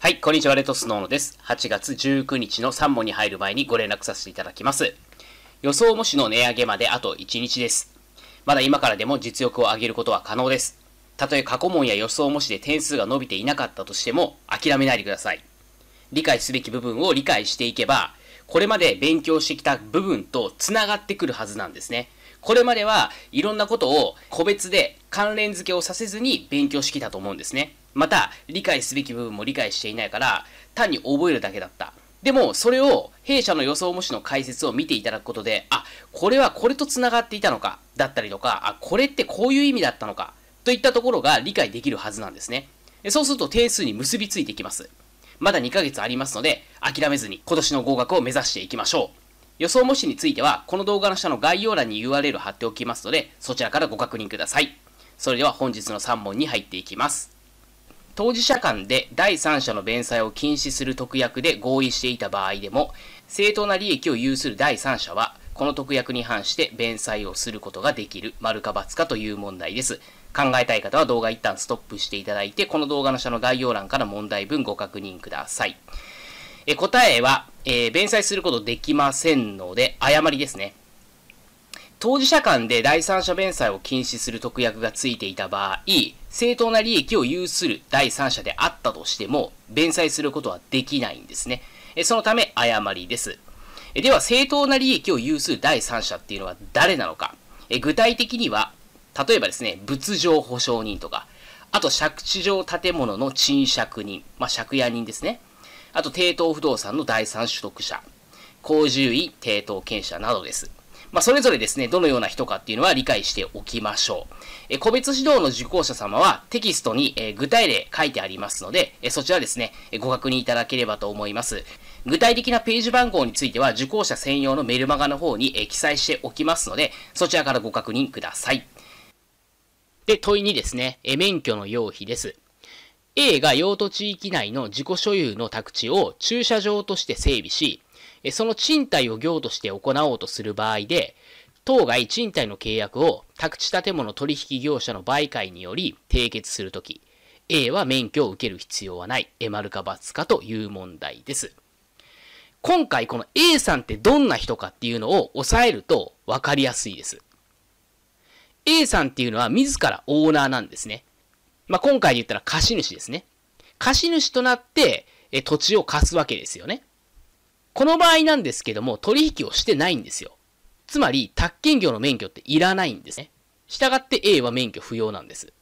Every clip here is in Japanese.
はい、こんにちは、レトスノーノです。8月19日の3問に入る前にご連絡させていただきます。予想模試の値上げまであと1日です。まだ今からでも実力を上げることは可能です。たとえ過去問や予想模試で点数が伸びていなかったとしても、諦めないでください。理解すべき部分を理解していけば、これまで勉強してきた部分と繋がってくるはずなんですね。これまではいろんなことを個別で関連付けをさせずに勉強してきたと思うんですね。また理解すべき部分も理解していないから単に覚えるだけだったでもそれを弊社の予想模試の解説を見ていただくことであこれはこれとつながっていたのかだったりとかあこれってこういう意味だったのかといったところが理解できるはずなんですねそうすると定数に結びついてきますまだ2ヶ月ありますので諦めずに今年の合格を目指していきましょう予想模試についてはこの動画の下の概要欄に URL 貼っておきますのでそちらからご確認くださいそれでは本日の3問に入っていきます当事者間で第三者の弁済を禁止する特約で合意していた場合でも、正当な利益を有する第三者は、この特約に反して弁済をすることができる、丸か×かという問題です。考えたい方は動画一旦ストップしていただいて、この動画の下の概要欄から問題文ご確認ください。え答えは、えー、弁済することできませんので、誤りですね。当事者間で第三者弁済を禁止する特約がついていた場合、正当な利益を有する第三者であったとしても、弁済することはできないんですね。そのため、誤りです。では、正当な利益を有する第三者っていうのは誰なのか。具体的には、例えばですね、物上保証人とか、あと借地上建物の賃借人、まあ、借家人ですね。あと、抵当不動産の第三取得者、公獣医、抵当権者などです。まあ、それぞれですね、どのような人かっていうのは理解しておきましょう。え個別指導の受講者様はテキストに、え具体例書いてありますので、えそちらですね、ご確認いただければと思います。具体的なページ番号については受講者専用のメルマガの方に、え記載しておきますので、そちらからご確認ください。で、問いにですね、え免許の用費です。A が用途地域内の自己所有の宅地を駐車場として整備し、その賃貸を業として行おうとする場合で、当該賃貸の契約を宅地建物取引業者の媒介により締結するとき、A は免許を受ける必要はない、え、丸か×かという問題です。今回この A さんってどんな人かっていうのを押さえると分かりやすいです。A さんっていうのは自らオーナーなんですね。まあ、今回で言ったら貸主ですね。貸主となって、え、土地を貸すわけですよね。この場合なんですけども、取引をしてないんですよ。つまり、宅建業の免許っていらないんですね。従って A は免許不要なんです。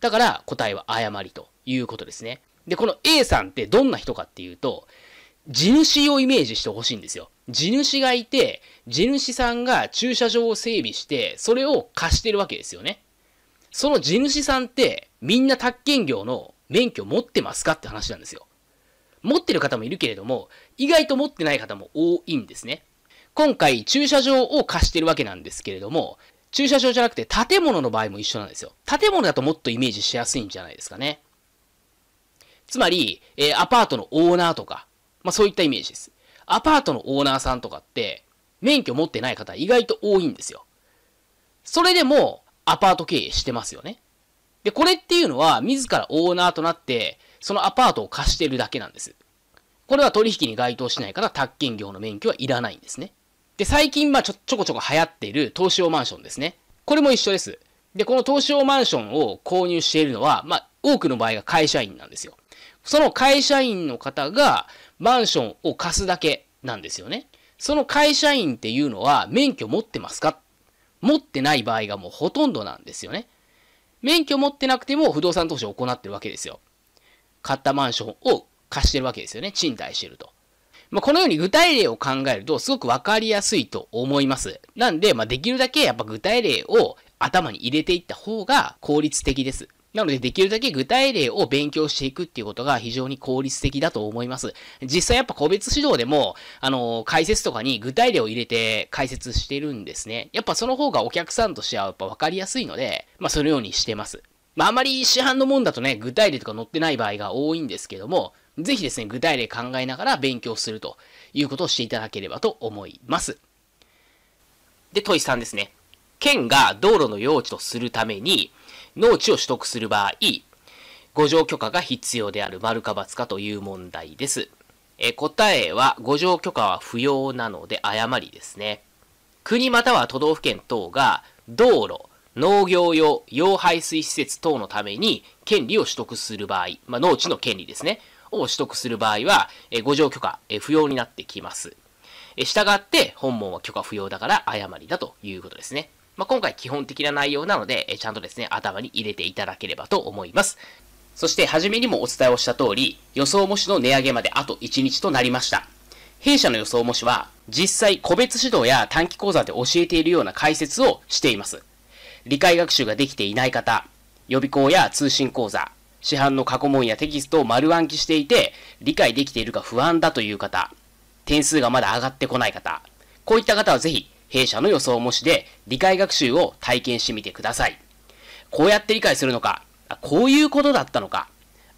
だから答えは誤りということですね。で、この A さんってどんな人かっていうと、地主をイメージしてほしいんですよ。地主がいて、地主さんが駐車場を整備して、それを貸してるわけですよね。その地主さんって、みんな宅建業の免許持ってますかって話なんですよ。持ってる方もいるけれども、意外と持ってない方も多いんですね。今回、駐車場を貸してるわけなんですけれども、駐車場じゃなくて建物の場合も一緒なんですよ。建物だともっとイメージしやすいんじゃないですかね。つまり、えー、アパートのオーナーとか、まあそういったイメージです。アパートのオーナーさんとかって、免許持ってない方意外と多いんですよ。それでも、アパート経営してますよね。で、これっていうのは、自らオーナーとなって、そのアパートを貸しているだけなんです。これは取引に該当しないから、宅建業の免許はいらないんですね。で、最近、まあちょ、ちょこちょこ流行っている投資用マンションですね。これも一緒です。で、この投資用マンションを購入しているのは、まあ、多くの場合が会社員なんですよ。その会社員の方がマンションを貸すだけなんですよね。その会社員っていうのは免許持ってますか持ってない場合がもうほとんどなんですよね。免許持ってなくても不動産投資を行ってるわけですよ。買ったマンションを貸してるわけですよね。賃貸してると。まあ、このように具体例を考えるとすごくわかりやすいと思います。なんで、まあ、できるだけやっぱ具体例を頭に入れていった方が効率的です。なので、できるだけ具体例を勉強していくっていうことが非常に効率的だと思います。実際やっぱ個別指導でも、あの、解説とかに具体例を入れて解説してるんですね。やっぱその方がお客さんとしてはやっぱわかりやすいので、まあそのようにしてます。まあ、あまり市販のもんだとね、具体例とか載ってない場合が多いんですけども、ぜひですね、具体例考えながら勉強するということをしていただければと思います。で、問い3ですね。県が道路の用地とするために、農地を取得する場合、五条許可が必要である丸か×かという問題です。え答えは、五条許可は不要なので誤りですね。国または都道府県等が道路、農業用用排水施設等のために権利を取得する場合、まあ、農地の権利ですね、を取得する場合は、えご条許可、え不要になってきます。え従って、本門は許可不要だから誤りだということですね。まあ、今回基本的な内容なので、えちゃんとですね、頭に入れていただければと思います。そして、初めにもお伝えをした通り、予想模試の値上げまであと1日となりました。弊社の予想模試は、実際個別指導や短期講座で教えているような解説をしています。理解学習ができていない方、予備校や通信講座、市販の過去問やテキストを丸暗記していて、理解できているか不安だという方、点数がまだ上がってこない方、こういった方はぜひ、弊社の予想模試で理解学習を体験してみてください。こうやって理解するのか、こういうことだったのか、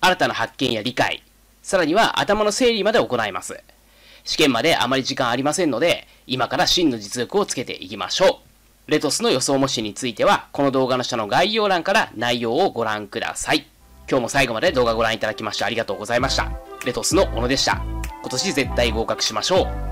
新たな発見や理解、さらには頭の整理まで行います。試験まであまり時間ありませんので、今から真の実力をつけていきましょう。レトスの予想模試については、この動画の下の概要欄から内容をご覧ください。今日も最後まで動画ご覧いただきましてありがとうございました。レトスの小野でした。今年絶対合格しましょう。